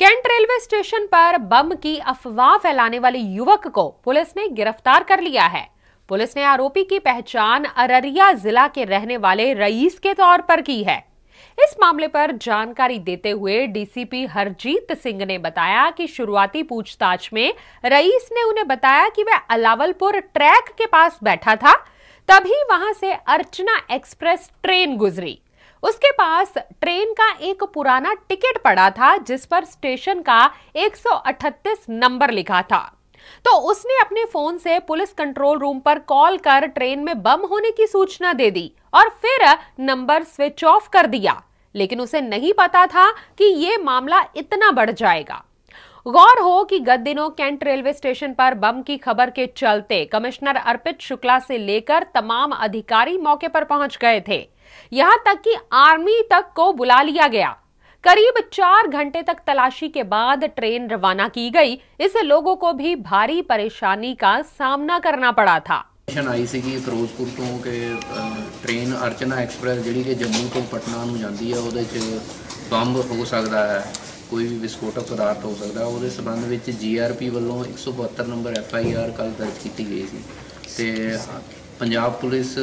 cantt railway station पर बम की अफवाह फैलाने वाले युवक को पुलिस ने गिरफ्तार कर लिया है पुलिस ने आरोपी की पहचान अररिया जिला के रहने वाले रईस के तौर पर की है इस मामले पर जानकारी देते हुए डीसीपी हरजीत सिंह ने बताया कि शुरुआती पूछताछ में रईस ने उन्हें बताया कि वह अलावलपुर ट्रैक के पास बैठा था तभी वहां से अर्चना एक्सप्रेस ट्रेन गुजरी उसके पास ट्रेन का एक पुराना टिकट पड़ा था जिस पर स्टेशन का 138 नंबर लिखा था तो उसने अपने फोन से पुलिस कंट्रोल रूम पर कॉल कर ट्रेन में बम होने की सूचना दे दी और फिर नंबर स्विच ऑफ कर दिया लेकिन उसे नहीं पता था कि यह मामला इतना बढ़ जाएगा गौर हो कि गत दिनों कैंट रेलवे स्टेशन पर बम की खबर के चलते कमिश्नर अर्पित शुक्ला से लेकर तमाम अधिकारी मौके पर पहुंच गए थे यहां तक कि आर्मी तक को बुला लिया गया करीब चार घंटे तक तलाशी के बाद ट्रेन रवाना की गई इससे लोगों को भी भारी परेशानी का सामना करना पड़ा था आई सी फिरोजपुर तो के ट्रेन अर्चना एक्सप्रेस जी जम्मू तो पटना जाती है ਜਾਂਦੀ ਹੈ ਉਹਦੇ 'ਚ ਕੋਈ ਵੀ ਵਿਸਫੋਟਕ ਪਦਾਰਥ ਹੋ ਸਕਦਾ ਉਹਦੇ ਸਬੰਧ ਵਿੱਚ ਜੀਆਰਪੀ ਵੱਲੋਂ 172 ਨੰਬਰ ਐਫਆਈਆਰ ਕੱਲ ਦਰਜ ਕੀਤੀ ਗਈ ਸੀ ਤੇ ਪੰਜਾਬ ਪੁਲਿਸ